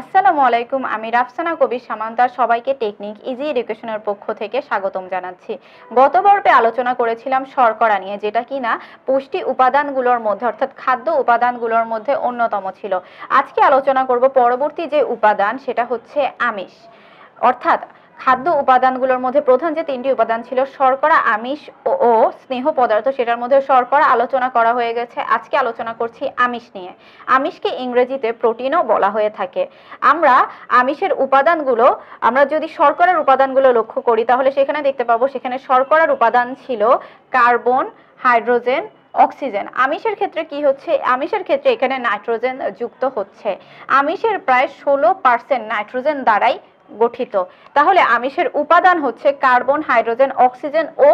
আসসালামু আলাইকুম আমি রাফসানা কবির সামান্তার সবাইকে টেকনিক ইজি এডুকেশনের পক্ষ থেকে স্বাগতম জানাচ্ছি গত পর্বে আলোচনা করেছিলাম শর্করা নিয়ে যেটা কিনা পুষ্টি উপাদানগুলোর মধ্যে অর্থাৎ খাদ্য উপাদানগুলোর মধ্যে অন্যতম ছিল আজকে আলোচনা করব পরবর্তী যে উপাদান সেটা হচ্ছে আমিষ অর্থাৎ খাদ্য উপাদানগুলোর মধ্যে প্রধান যে তিনটি উপাদান ছিল শর্করা আমিষ ও স্নেহ পদার্থ সেটার মধ্যে শর্করা আলোচনা করা হয়ে গেছে আজকে আলোচনা করছি আমিষ নিয়ে আমিষকে ইংরেজিতে প্রোটিনও বলা হয়ে থাকে আমরা আমিষের উপাদানগুলো আমরা যদি শর্করার উপাদানগুলো লক্ষ্য করি তাহলে সেখানে দেখতে পাবো সেখানে শর্করার উপাদান ছিল কার্বন হাইড্রোজেন অক্সিজেন আমিষের ক্ষেত্রে কি হচ্ছে আমিষের ক্ষেত্রে এখানে নাইট্রোজেন যুক্ত হচ্ছে আমিষের প্রায় ষোলো পার্সেন্ট নাইট্রোজেন দ্বারাই গঠিত তাহলে আমিষের উপাদান হচ্ছে কার্বন হাইড্রোজেন অক্সিজেন ও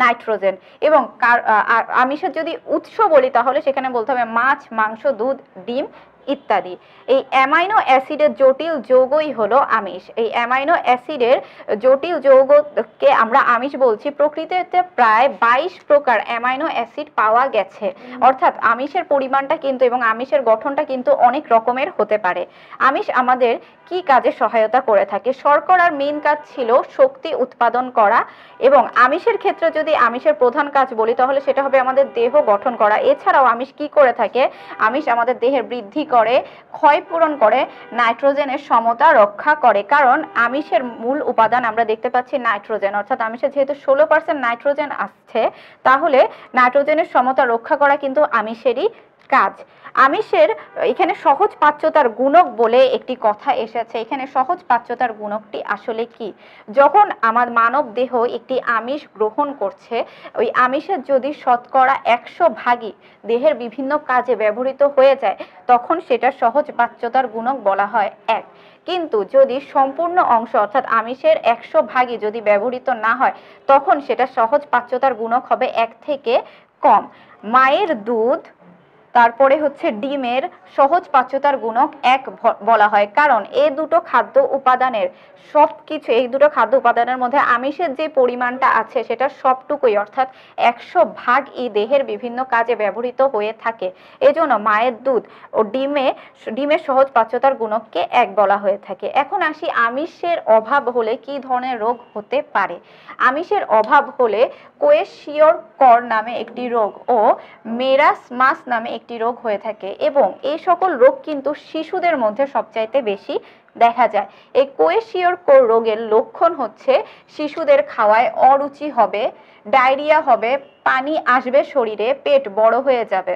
নাইট্রোজেন এবং আমিষের যদি উৎস বলি তাহলে সেখানে বলতে হবে মাছ মাংস দুধ ডিম ইত্যাদি এই অ্যামাইনো অ্যাসিডের জটিল যৌগই হলো আমিষ এই অ্যামাইনো অ্যাসিডের জটিল যৌগকে আমরা আমিষ বলছি প্রকৃতিতে প্রায় বাইশ প্রকার অ্যামাইনো অ্যাসিড পাওয়া গেছে অর্থাৎ আমিষের পরিমাণটা কিন্তু এবং আমিষের গঠনটা কিন্তু অনেক রকমের হতে পারে আমিষ আমাদের কি কাজে সহায়তা করে থাকে শর্করার মেন কাজ ছিল শক্তি উৎপাদন করা এবং আমিষের ক্ষেত্রে যদি আমিষের প্রধান কাজ বলি তাহলে সেটা হবে আমাদের দেহ গঠন করা এছাড়াও আমিষ কি করে থাকে আমিষ আমাদের দেহের বৃদ্ধি করে করে ক্ষয় পূরণ করে নাইট্রোজেনের সমতা রক্ষা করে কারণ আমিষের মূল উপাদান আমরা দেখতে পাচ্ছি নাইট্রোজেন অর্থাৎ আমিষে যেহেতু ষোলো পার্সেন্ট নাইট্রোজেন আসছে তাহলে নাইট্রোজেনের সমতা রক্ষা করা কিন্তু আমিষেরই কাজ আমিষের এখানে সহজ পাচ্যতার গুণক বলে একটি কথা এসেছে এখানে সহজ পাচ্যতার গুণকটি আসলে কি যখন আমার মানব দেহ একটি আমিষ গ্রহণ করছে ওই আমিষের যদি শতকরা একশো ভাগই দেহের বিভিন্ন কাজে ব্যবহৃত হয়ে যায় তখন সেটা সহজ পাচ্যতার গুণক বলা হয় এক কিন্তু যদি সম্পূর্ণ অংশ অর্থাৎ আমিষের একশো ভাগই যদি ব্যবহৃত না হয় তখন সেটা সহজ পাচ্যতার গুণক হবে এক থেকে কম মায়ের দুধ তারপরে হচ্ছে ডিমের সহজ পাচ্যতার গুণক এক বলা হয় কারণ এই দুটো খাদ্য উপাদানের সব কিছু এই দুটো খাদ্য উপাদানের মধ্যে আমিষের যে পরিমাণটা আছে সেটা সবটুকুই অর্থাৎ একশো ভাগ ই দেহের বিভিন্ন কাজে ব্যবহৃত হয়ে থাকে এজন্য মায়ের দুধ ও ডিমে ডিমের সহজ পাচ্যতার গুণককে এক বলা হয়ে থাকে এখন আসি আমিষের অভাব হলে কি ধরনের রোগ হতে পারে আমিষের অভাব হলে কোয়েশিওর কর নামে একটি রোগ ও মেরাসমাস নামে একটি রোগ হয়ে থাকে এবং এই সকল রোগ কিন্তু শিশুদের মধ্যে সবচাইতে বেশি দেখা যায় এই কোয়েশিওর রোগের লক্ষণ হচ্ছে শিশুদের খাওয়ায় অরুচি হবে ডায়রিয়া হবে পানি আসবে শরীরে পেট বড় হয়ে যাবে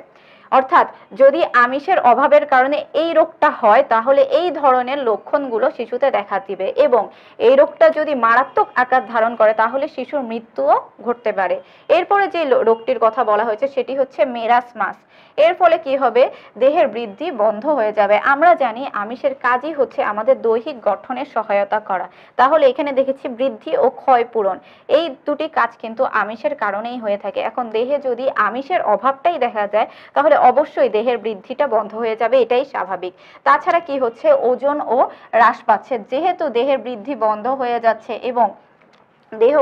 অর্থাৎ যদি আমিষের অভাবের কারণে এই রোগটা হয় তাহলে এই ধরনের লক্ষণগুলো শিশুতে দেখা দিবে এবং এই রোগটা যদি মারাত্মক আকার ধারণ করে তাহলে শিশুর মৃত্যুও ঘটতে পারে এরপরে যে রোগটির কথা বলা হয়েছে সেটি হচ্ছে মেরাস মাস এর ফলে কি হবে দেহের বৃদ্ধি বন্ধ হয়ে যাবে আমরা জানি আমিষের কাজই হচ্ছে আমাদের দৈহিক গঠনের সহায়তা করা তাহলে এখানে দেখেছি বৃদ্ধি ও ক্ষয় পূরণ এই দুটি কাজ কিন্তু আমিষের কারণেই হয়ে থাকে এখন দেহে যদি আমিষের অভাবটাই দেখা যায় তাহলে অবশ্যই দেহের বৃদ্ধিটা বন্ধ হয়ে যাবে এটাই স্বাভাবিক তাছাড়া কি হচ্ছে ওজন ও হ্রাস পাচ্ছে যেহেতু দেহের বৃদ্ধি বন্ধ হয়ে যাচ্ছে এবং দেহ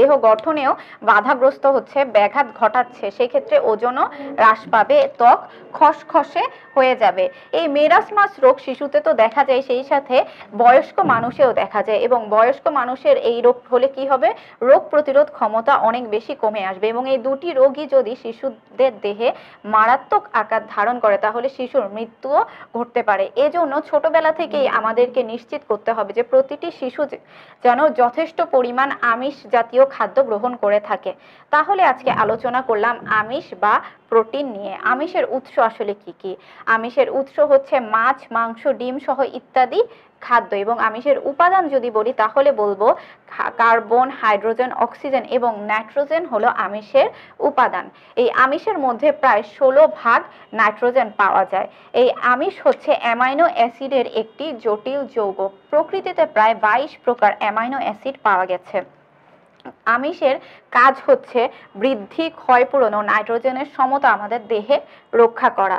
দেহ গঠনেও বাধাগ্রস্ত হচ্ছে ব্যাঘাত ঘটাচ্ছে সেক্ষেত্রে ওজনও হ্রাস পাবে ত্বক খসখসে হয়ে যাবে এই মেরাসমাস রোগ শিশুতে তো দেখা যায় সেই সাথে বয়স্ক মানুষেও দেখা যায় এবং বয়স্ক মানুষের এই রোগ হলে কি হবে রোগ প্রতিরোধ ক্ষমতা অনেক বেশি কমে আসবে এবং এই দুটি রোগই যদি শিশুদের দেহে মারাত্মক আকার ধারণ করে তাহলে শিশুর মৃত্যুও ঘটতে পারে এজন্য ছোটবেলা থেকেই আমাদেরকে নিশ্চিত করতে হবে যে প্রতিটি শিশু যেন যথেষ্ট পরিমাণ আমিষ জাতীয় খাদ্য গ্রহণ করে থাকে তাহলে আজকে আলোচনা করলাম আমিষ বা প্রোটিন নিয়ে আমিষের উৎস আসলে কি কি আমিষের উৎস হচ্ছে মাছ মাংস ডিম সহ ইত্যাদি খাদ্য এবং আমিষের উপাদান যদি বলি তাহলে বলবো কার্বন হাইড্রোজেন অক্সিজেন এবং নাইট্রোজেন হলো আমিষের উপাদান এই আমিষের মধ্যে প্রায় ষোলো ভাগ নাইট্রোজেন পাওয়া যায় এই আমিষ হচ্ছে অ্যামাইনো অ্যাসিডের একটি জটিল যৌগ প্রকৃতিতে প্রায় বাইশ প্রকার অ্যামাইনো অ্যাসিড পাওয়া গেছে আমিষের কাজ হচ্ছে বৃদ্ধি ক্ষয়পূরণ ও নাইট্রোজেনের সমতা আমাদের দেহে রক্ষা করা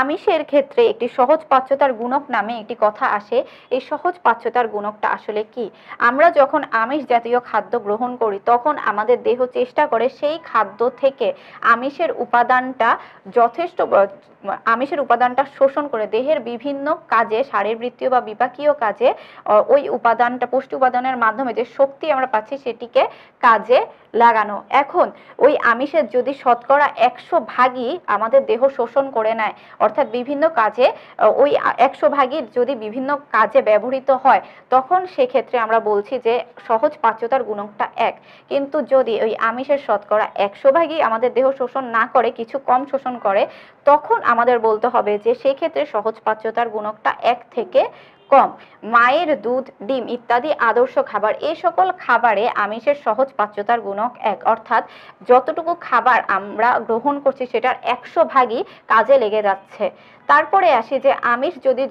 আমিষের ক্ষেত্রে একটি সহজ পাচ্যতার গুণক নামে একটি কথা আসে এই সহজ পাচ্যতার গুণকটা আসলে কি আমরা যখন আমিষ জাতীয় খাদ্য গ্রহণ করি তখন আমাদের দেহ চেষ্টা করে সেই খাদ্য থেকে আমিষের উপাদানটা যথেষ্ট আমিষের উপাদানটা শোষণ করে দেহের বিভিন্ন কাজে শারীরবৃত্তীয় বা বিপাকীয় কাজে ওই উপাদানটা পুষ্টি উপাদানের মাধ্যমে যে শক্তি আমরা পাচ্ছি সেটিকে কাজে লাগানো এখন ওই আমিষের যদি শতকরা একশো ভাগই আমাদের দেহ শোষণ করে নেয় অর্থাৎ বিভিন্ন কাজে ওই একশো ভাগই যদি বিভিন্ন কাজে ব্যবহৃত হয় তখন সেক্ষেত্রে আমরা বলছি যে সহজ পাচ্যতার গুণকটা এক কিন্তু যদি ওই আমিষের শতকরা একশো ভাগই আমাদের দেহ শোষণ না করে কিছু কম শোষণ করে তখন আমাদের বলতে হবে যে সেক্ষেত্রে সহজ পাচ্যতার গুণকটা এক থেকে কম মায়ের দুধ ডিম ইত্যাদি আদর্শ খাবার এই সকল খাবারে আমিষের সহজ পাচ্যতার গুণক এক অর্থাৎ যতটুকু খাবার আমরা গ্রহণ করছি সেটার একশো ভাগই কাজে লেগে যাচ্ছে তারপরে আসি যে আমিষ যদি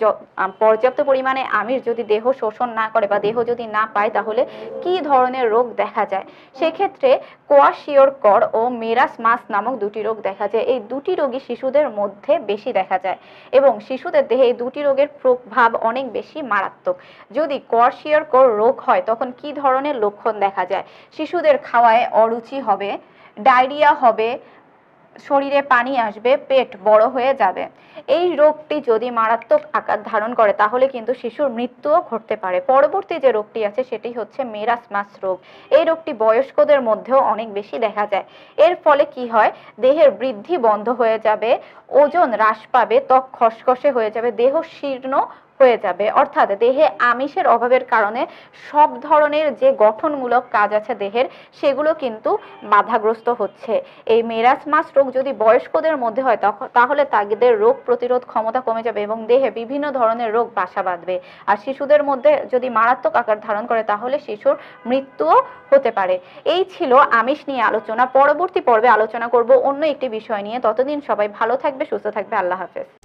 পর্যাপ্ত পরিমাণে আমিষ যদি দেহ শোষণ না করে বা দেহ যদি না পায় তাহলে কি ধরনের রোগ দেখা যায় সেক্ষেত্রে কোয়াশিওর কর ও মেরাস মাস নামক দুটি রোগ দেখা যায় এই দুটি রোগী শিশুদের মধ্যে বেশি দেখা যায় এবং শিশুদের দেহে এই দুটি রোগের প্রভাব অনেক বেশি মারাত্মক যদি কোয়াশিওর কর রোগ হয় তখন কি ধরনের লক্ষণ দেখা যায় শিশুদের খাওয়ায় অরুচি হবে ডায়রিয়া হবে শরীরে পানি আসবে পেট বড় হয়ে যাবে এই রোগটি যদি মারাত্মক আকার ধারণ করে তাহলে কিন্তু শিশুর মৃত্যুও ঘটতে পারে পরবর্তী যে রোগটি আছে সেটি হচ্ছে মেরাসমাস রোগ এই রোগটি বয়স্কদের মধ্যেও অনেক বেশি দেখা যায় এর ফলে কি হয় দেহের বৃদ্ধি বন্ধ হয়ে যাবে ওজন হ্রাস পাবে ত্বক খসখসে হয়ে যাবে দেহ শীর্ণ হয়ে যাবে অর্থাৎ দেহে আমিষের অভাবের কারণে সব ধরনের যে গঠনমূলক কাজ আছে দেহের সেগুলো কিন্তু বাধাগ্রস্ত হচ্ছে এই মেরাজ মাস রোগ যদি বয়স্কদের মধ্যে হয় তখন তাহলে তাদের রোগ প্রতিরোধ ক্ষমতা কমে যাবে এবং দেহে বিভিন্ন ধরনের রোগ বাসা বাঁধবে আর শিশুদের মধ্যে যদি মারাত্মক আকার ধারণ করে তাহলে শিশুর মৃত্যুও হতে পারে এই ছিল আমিষ নিয়ে আলোচনা পরবর্তী পর্বে আলোচনা করব অন্য একটি বিষয় নিয়ে ততদিন সবাই ভালো থাকবে সুস্থ থাকবে আল্লাহ হাফেজ